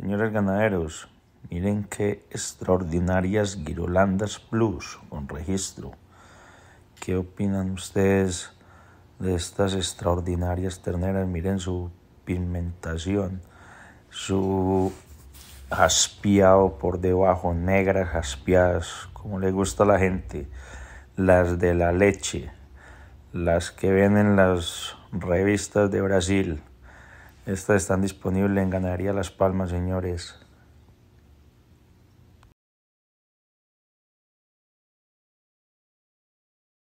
Señores ganaderos, miren qué extraordinarias guirolandas plus con registro. ¿Qué opinan ustedes de estas extraordinarias terneras? Miren su pigmentación, su jaspeado por debajo, negras jaspeadas, como le gusta a la gente, las de la leche, las que ven en las revistas de Brasil. Estas están disponibles en Ganadería Las Palmas, señores.